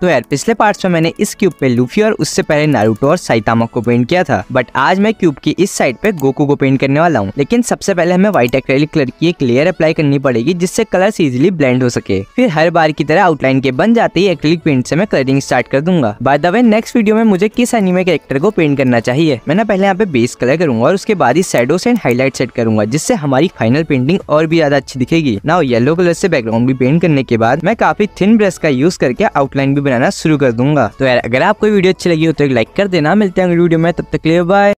तो यार पिछले पार्ट्स में मैंने इस क्यूब पे लूफी और उससे पहले नारुतो और साइतामा को पेंट किया था बट आज मैं क्यूब की इस साइड पे गोकू को पेंट करने वाला हूँ लेकिन सबसे पहले हमें व्हाइट एक्रेलिक कलर की एक लेयर अप्लाई करनी पड़ेगी जिससे कलर इजिली ब्लेंड हो सके फिर हर बार की तरह आउटलाइन के बन जाते ही एक्रेलिक पेंट से मैं कलरिंग स्टार्ट कर दूंगा by the way next video में मुझे किस एनिमे कैरेक्टर को पेंट करना चाहिए मैं ना पहले यहाँ पे बेस कलर करूंगा और उसके बाद ही शेडोस एंड हाईलाइट सेट करूंगा जिससे हमारी फाइनल पेंटिंग और भी ज्यादा अच्छी दिखेगी ना येलो कलर से बैकग्राउंड भी पेंट करने के बाद मैं काफी थिन ब्रश का यूज करके आउटलाइन भी बनाना शुरू कर दूंगा तो यार अगर आपको वीडियो अच्छी लगी हो तो एक लाइक कर देना मिलते हैं वीडियो में तब तक ले बाय